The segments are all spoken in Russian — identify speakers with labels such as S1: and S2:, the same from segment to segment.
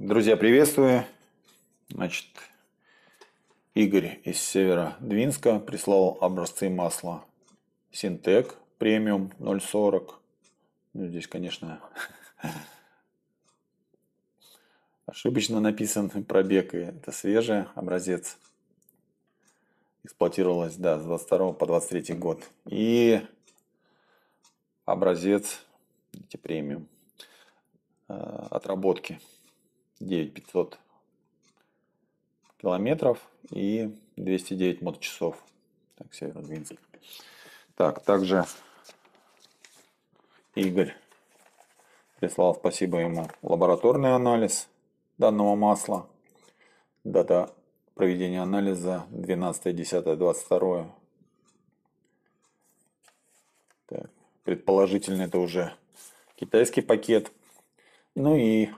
S1: Друзья, приветствую. Значит, Игорь из Севера Двинска прислал образцы масла Синтек премиум 0,40. Ну, здесь, конечно, ошибочно написан пробег, и это свежий образец. Эксплуатировалось, да, с 22 по 23 год. И образец, видите, премиум э, отработки 209 500 километров и 209 моточасов. Так, северо Северодвинск. Так, также Игорь прислал, спасибо ему, лабораторный анализ данного масла. Дата проведения анализа 12.10.22. Так, предположительно это уже китайский пакет. Ну и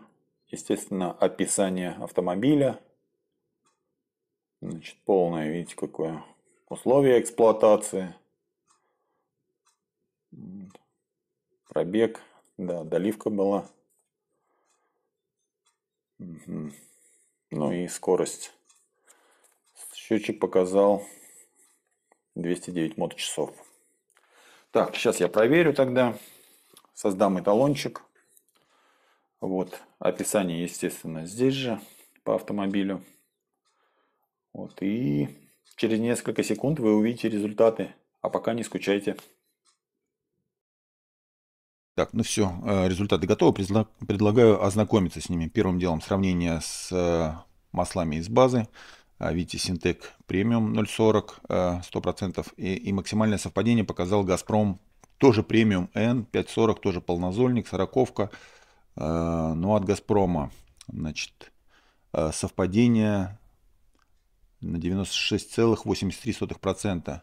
S1: естественно, описание автомобиля. Значит, полное, видите, какое условие эксплуатации. Пробег, да, доливка была. Угу. Ну и скорость. Счетчик показал 209 моточасов. Так, сейчас я проверю тогда. Создам эталончик. Вот, описание, естественно, здесь же по автомобилю. Вот, и через несколько секунд вы увидите результаты, а пока не скучайте. Так, ну все, э, результаты готовы. Предлагаю ознакомиться с ними. Первым делом сравнение с э, маслами из базы. А, Вити Синтек премиум 0,40, 100%. Э, и, и максимальное совпадение показал Газпром тоже премиум N, 5,40, тоже полнозольник, сороковка. 40 Э, ну, от «Газпрома», значит, э, совпадение на 96,83%,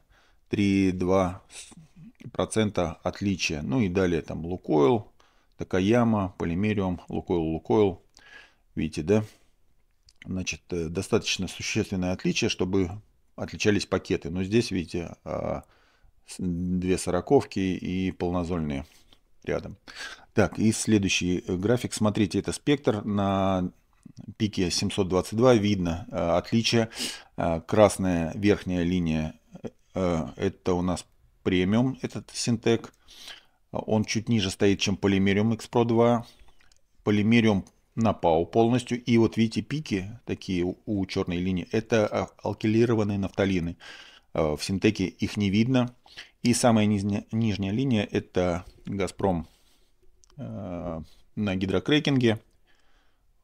S1: 3,2% отличия. Ну и далее там «Лукойл», «Такаяма», «Полимериум», «Лукойл», «Лукойл». Видите, да? Значит, э, достаточно существенное отличие, чтобы отличались пакеты. Но здесь, видите, две сороковки и полнозольные рядом. Так, и следующий э, график. Смотрите, это спектр на пике 722 видно э, отличие. Э, красная верхняя линия это у нас премиум, этот синтек. Он чуть ниже стоит, чем полимериум X-Pro 2. Полимериум на пау полностью. И вот видите, пики такие у черной линии, это а, алкилированные нафталины. В Синтеке их не видно. И самая нижняя, нижняя линия – это «Газпром» э, на гидрокрекинге.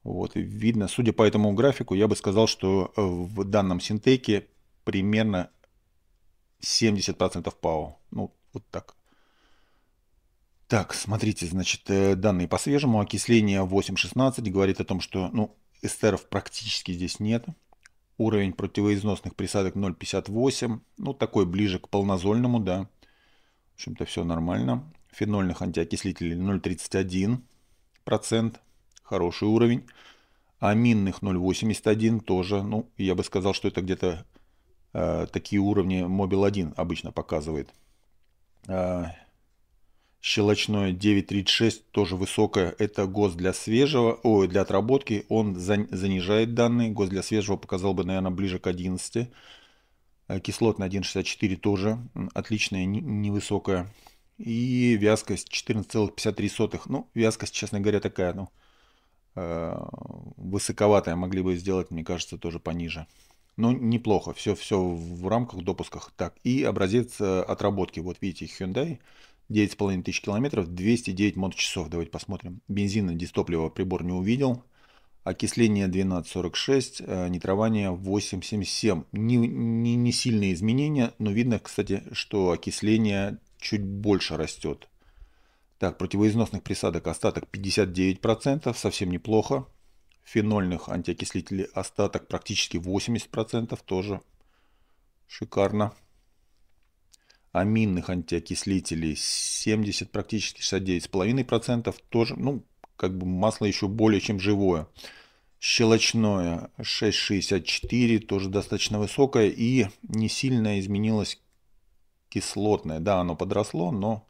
S1: Вот, видно, судя по этому графику, я бы сказал, что в данном синтеке примерно 70% ПАО. Ну, вот так. Так, смотрите, значит, э, данные по свежему. Окисление 8.16 говорит о том, что, ну, эстеров практически здесь нет. Уровень противоизносных присадок 0,58. Ну, такой ближе к полнозольному, да. В общем-то, все нормально. Фенольных антиокислителей 0,31%. Хороший уровень. Аминных 0,81 тоже. Ну, я бы сказал, что это где-то э, такие уровни Мобил 1 обычно показывает. А, Щелочное 9.36 тоже высокое, это гос для свежего, ой, для отработки, он занижает данные, гос для свежего показал бы, наверное, ближе к 11. Кислотный 1.64 тоже отличная, невысокая. И вязкость 14,53. Ну, вязкость, честно говоря, такая, ну, э, высоковатая. Могли бы сделать, мне кажется, тоже пониже. Но неплохо, все, все в рамках, допусках. Так, и образец э, отработки. Вот видите, Hyundai 9,5 тысяч километров, 209 моточасов. Давайте посмотрим. Бензина, дистоплива прибор не увидел. Окисление 12,46, э, нитрование 8,77. Не, не, не сильные изменения, но видно, кстати, что окисление чуть больше растет. Так, противоизносных присадок остаток 59%, совсем неплохо. Фенольных антиокислителей остаток практически 80%, тоже шикарно аминных антиокислителей 70 практически, процентов Тоже, ну, как бы масло еще более чем живое. Щелочное 6,64, тоже достаточно высокое. И не сильно изменилось кислотное. Да, оно подросло, но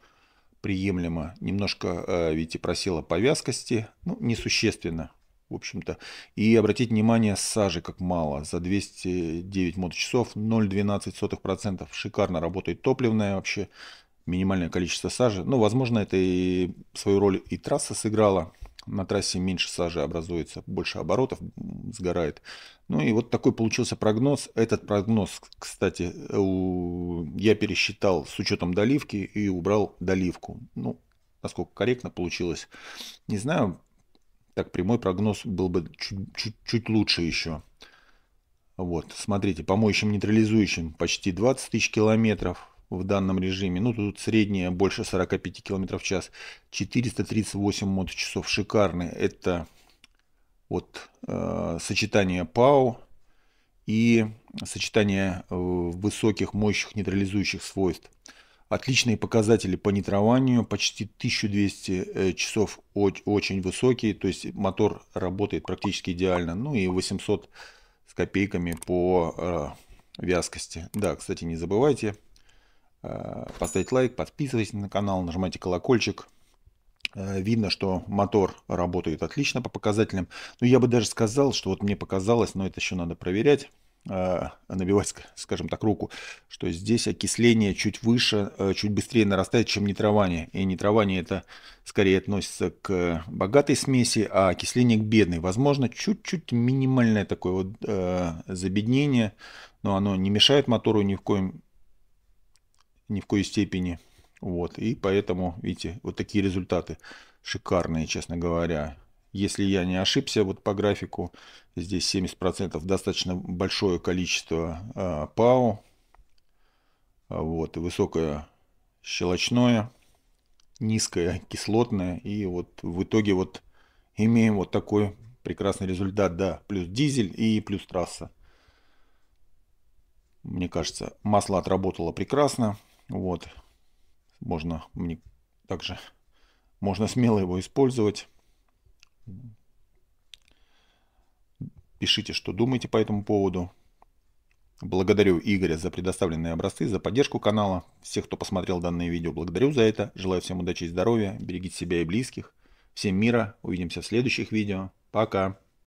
S1: приемлемо. Немножко, э, видите, просела по вязкости. Ну, несущественно в общем-то. И обратите внимание, сажи как мало. За 209 моточасов 0,12%. Шикарно работает топливная вообще. Минимальное количество сажи. Ну, возможно, это и свою роль и трасса сыграла. На трассе меньше сажи образуется, больше оборотов сгорает. Ну и вот такой получился прогноз. Этот прогноз, кстати, я пересчитал с учетом доливки и убрал доливку. Ну, насколько корректно получилось, не знаю так, прямой прогноз был бы чуть, чуть, чуть лучше еще. Вот, смотрите, по моющим нейтрализующим почти 20 тысяч километров в данном режиме. Ну, тут средняя больше 45 километров в час. 438 моточасов. Шикарный. Это вот э, сочетание ПАУ и сочетание э, высоких, мощных нейтрализующих свойств. Отличные показатели по нитрованию, почти 1200 э, часов очень высокие, то есть мотор работает практически идеально. Ну и 800 с копейками по э, вязкости. Да, кстати, не забывайте э, поставить лайк, подписывайтесь на канал, нажимайте колокольчик. видно, что мотор работает отлично по показателям. Но ну, я бы даже сказал, что вот мне показалось, но это еще надо проверять а, набивать, скажем так, руку, что здесь окисление чуть выше, э, чуть быстрее нарастает, чем нитрование. И нитрование это скорее относится к богатой смеси, а окисление к бедной. Возможно, чуть-чуть минимальное такое вот э, забеднение, но оно не мешает мотору ни в коем ни в коей степени. Вот, и поэтому, видите, вот такие результаты шикарные, честно говоря если я не ошибся вот по графику, здесь 70% достаточно большое количество э, а, ПАО, а, вот, высокое щелочное, низкое кислотное, и вот в итоге вот имеем вот такой прекрасный результат, да, плюс дизель и плюс трасса. Мне кажется, масло отработало прекрасно, вот, можно, мне также, можно смело его использовать. Пишите, что думаете по этому поводу. Благодарю Игоря за предоставленные образцы, за поддержку канала. Всех, кто посмотрел данное видео, благодарю за это. Желаю всем удачи и здоровья. Берегите себя и близких. Всем мира. Увидимся в следующих видео. Пока.